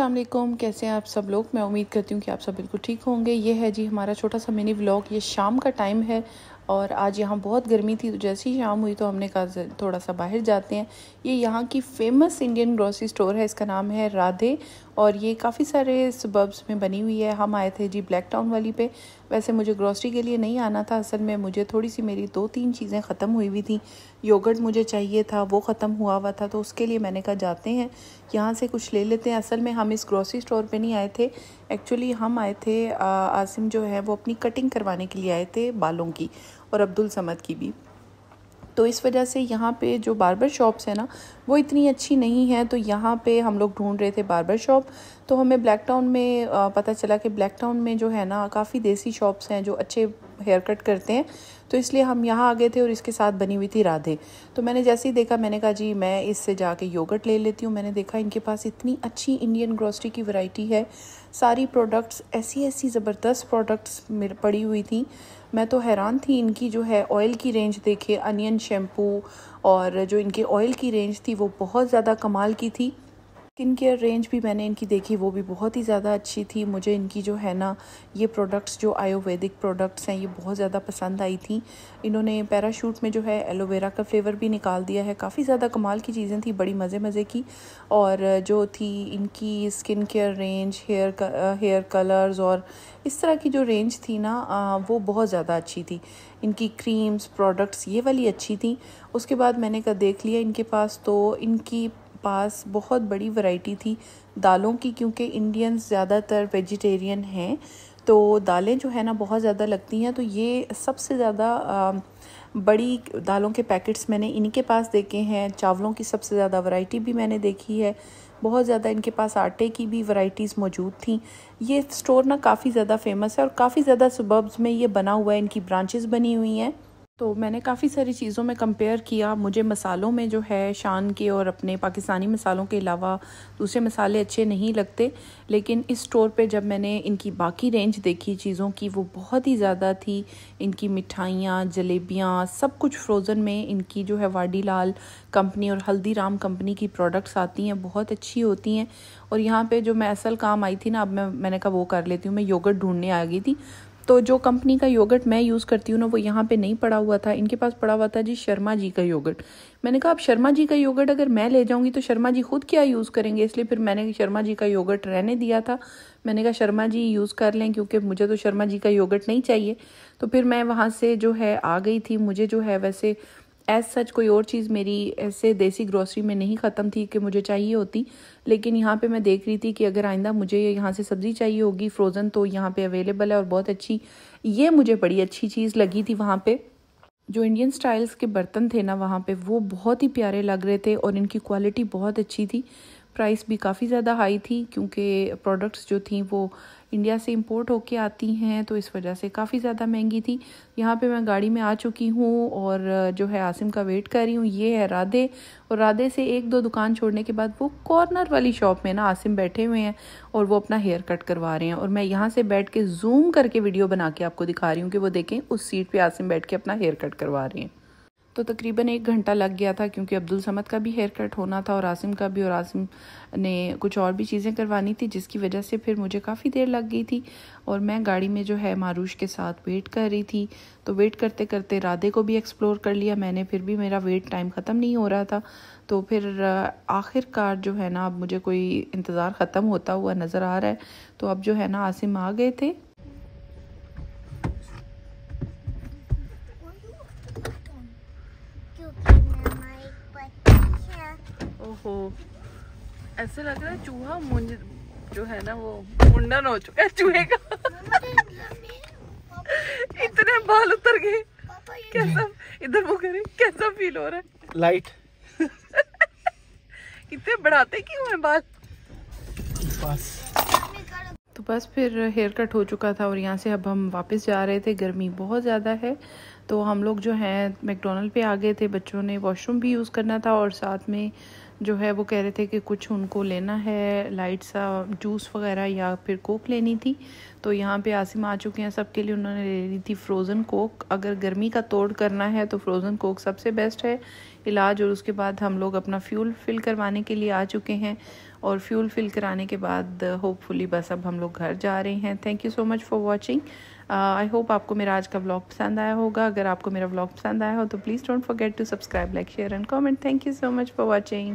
अल्लाम कैसे हैं आप सब लोग मैं उम्मीद करती हूँ कि आप सब बिल्कुल ठीक होंगे ये है जी हमारा छोटा सा मिनी व्लॉग ये शाम का टाइम है और आज यहाँ बहुत गर्मी थी तो जैसे ही शाम हुई तो हमने कहा थोड़ा सा बाहर जाते हैं ये यहाँ की फ़ेमस इंडियन ग्रॉसरी स्टोर है इसका नाम है राधे और ये काफ़ी सारे सबब्स में बनी हुई है हम आए थे जी ब्लैक टाउन वाली पे वैसे मुझे ग्रॉसरी के लिए नहीं आना था असल में मुझे थोड़ी सी मेरी दो तीन चीज़ें ख़त्म हुई हुई थी योगर्ट मुझे चाहिए था वो ख़त्म हुआ हुआ था तो उसके लिए मैंने कहा जाते हैं यहाँ से कुछ ले लेते हैं असल में हम इस ग्रॉसरी स्टोर पर नहीं आए थे एक्चुअली हम आए थे आसिम जो है वो अपनी कटिंग करवाने के लिए आए थे बालों की और अब्दुल समद की भी तो इस वजह से यहाँ पे जो बारबर शॉप्स हैं ना वो इतनी अच्छी नहीं है तो यहाँ पे हम लोग ढूंढ रहे थे बारबर शॉप तो हमें ब्लैक टाउन में पता चला कि ब्लैक टाउन में जो है ना काफ़ी देसी शॉप्स हैं जो अच्छे हेयर कट करते हैं तो इसलिए हम यहाँ आ गए थे और इसके साथ बनी हुई थी राधे तो मैंने जैसे ही देखा मैंने कहा जी मैं इससे जाके योगर्ट ले लेती हूँ मैंने देखा इनके पास इतनी अच्छी इंडियन ग्रॉसरी की वैरायटी है सारी प्रोडक्ट्स ऐसी ऐसी ज़बरदस्त प्रोडक्ट्स मेरे पड़ी हुई थी मैं तो हैरान थी इनकी जो है ऑयल की रेंज देखे अनियन शैम्पू और जो इनके ऑयल की रेंज थी वो बहुत ज़्यादा कमाल की थी स्किन केयर रेंज भी मैंने इनकी देखी वो भी बहुत ही ज़्यादा अच्छी थी मुझे इनकी जो है ना ये प्रोडक्ट्स जो आयुर्वेदिक प्रोडक्ट्स हैं ये बहुत ज़्यादा पसंद आई थी इन्होंने पैराशूट में जो है एलोवेरा का फ्लेवर भी निकाल दिया है काफ़ी ज़्यादा कमाल की चीज़ें थी बड़ी मज़े मज़े की और जो थी इनकी skin care range hair hair colours और इस तरह की जो रेंज थी ना वो बहुत ज़्यादा अच्छी थी इनकी क्रीम्स प्रोडक्ट्स ये वाली अच्छी थी उसके बाद मैंने कहा देख लिया इनके पास तो इनकी पास बहुत बड़ी वैरायटी थी दालों की क्योंकि इंडियंस ज़्यादातर वेजिटेरियन हैं तो दालें जो है ना बहुत ज़्यादा लगती हैं तो ये सबसे ज़्यादा बड़ी दालों के पैकेट्स मैंने इनके पास देखे हैं चावलों की सबसे ज़्यादा वैरायटी भी मैंने देखी है बहुत ज़्यादा इनके पास आटे की भी वैरायटीज़ मौजूद थी ये स्टोर ना काफ़ी ज़्यादा फेमस है और काफ़ी ज़्यादा सुबब्स में ये बना हुआ है इनकी ब्रांचेस बनी हुई हैं तो मैंने काफ़ी सारी चीज़ों में कंपेयर किया मुझे मसालों में जो है शान के और अपने पाकिस्तानी मसालों के अलावा दूसरे मसाले अच्छे नहीं लगते लेकिन इस स्टोर पे जब मैंने इनकी बाकी रेंज देखी चीज़ों की वो बहुत ही ज़्यादा थी इनकी मिठाइयाँ जलेबियाँ सब कुछ फ्रोज़न में इनकी जो है वाडी लाल कंपनी और हल्दीराम कंपनी की प्रोडक्ट्स आती हैं बहुत अच्छी होती हैं और यहाँ पर जो मैं असल काम आई थी ना अब मैं मैंने कहा वो कर लेती हूँ मैं योगर्ट ढूंढने आ गई थी तो जो कंपनी का योगर्ट मैं यूज़ करती हूँ ना वो यहाँ पे नहीं पड़ा हुआ था इनके पास पड़ा हुआ था जी शर्मा जी का योगर्ट मैंने कहा अब शर्मा जी का योगर्ट अगर मैं ले जाऊँगी तो शर्मा जी खुद क्या यूज़ करेंगे इसलिए फिर मैंने शर्मा जी का योगर्ट रहने दिया था मैंने कहा शर्मा जी यूज़ कर लें क्योंकि मुझे तो शर्मा जी का योगर्ट नहीं चाहिए तो फिर मैं वहाँ से जो है आ गई थी मुझे जो है वैसे एज सच कोई और चीज़ मेरी ऐसे देसी ग्रोसरी में नहीं ख़त्म थी कि मुझे चाहिए होती लेकिन यहाँ पे मैं देख रही थी कि अगर आइंदा मुझे यहाँ से सब्ज़ी चाहिए होगी फ्रोज़न तो यहाँ पे अवेलेबल है और बहुत अच्छी ये मुझे बड़ी अच्छी चीज़ लगी थी वहाँ पे जो इंडियन स्टाइल्स के बर्तन थे ना वहाँ पर वो बहुत ही प्यारे लग रहे थे और इनकी क्वालिटी बहुत अच्छी थी प्राइस भी काफ़ी ज़्यादा हाई थी क्योंकि प्रोडक्ट्स जो थी वो इंडिया से इम्पोर्ट होके आती हैं तो इस वजह से काफ़ी ज़्यादा महंगी थी यहाँ पे मैं गाड़ी में आ चुकी हूँ और जो है आसिम का वेट कर रही हूँ ये है राधे और राधे से एक दो दुकान छोड़ने के बाद वो कॉर्नर वाली शॉप में ना आसिम बैठे हुए हैं और वो अपना हेयर कट करवा रहे हैं और मैं यहाँ से बैठ के जूम करके वीडियो बना के आपको दिखा रही हूँ कि वो देखें उस सीट पर आसिम बैठ के अपना हेयर कट करवा रहे हैं तो तकरीबन एक घंटा लग गया था क्योंकि अब्दुल समद का भी हेयर कट होना था और आसिम का भी और आसिम ने कुछ और भी चीज़ें करवानी थी जिसकी वजह से फिर मुझे काफ़ी देर लग गई थी और मैं गाड़ी में जो है मारूश के साथ वेट कर रही थी तो वेट करते करते राधे को भी एक्सप्लोर कर लिया मैंने फिर भी मेरा वेट टाइम ख़त्म नहीं हो रहा था तो फिर आखिरकार जो है ना अब मुझे कोई इंतज़ार ख़त्म होता हुआ नज़र आ रहा है तो अब जो है ना आसिम आ गए थे हो ऐसे लग रहा है चूहा मुंज जो है ना वो मुंडन हो चुका है चूहे का इतने बाल उतर गए कैसा इधर वो करे कैसा फील हो रहा है लाइट इतने बढ़ाते क्यों है बाल बस तो बस फिर हेयर कट हो चुका था और यहाँ से अब हम वापस जा रहे थे गर्मी बहुत ज़्यादा है तो हम लोग जो हैं मैकडोनल्ड पे आ गए थे बच्चों ने वॉशरूम भी यूज़ करना था और साथ में जो है वो कह रहे थे कि कुछ उनको लेना है लाइट सा जूस वगैरह या फिर कोक लेनी थी तो यहाँ पे आसिम आ चुके हैं सबके लिए उन्होंने ले ली थी फ्रोज़न कोक अगर गर्मी का तोड़ करना है तो फ्रोज़न कोक सबसे बेस्ट है इलाज और उसके बाद हम लोग अपना फ्यूल फिल करवाने के लिए आ चुके हैं और फ्यूल फिल कराने के बाद होपफुली बस अब हम लोग घर जा रहे हैं thank you so much for watching I hope आपको मेरा आज का ब्लॉग पसंद आया होगा अगर आपको मेरा ब्लॉग पसंद आया हो तो please don't forget to subscribe like share and comment thank you so much for watching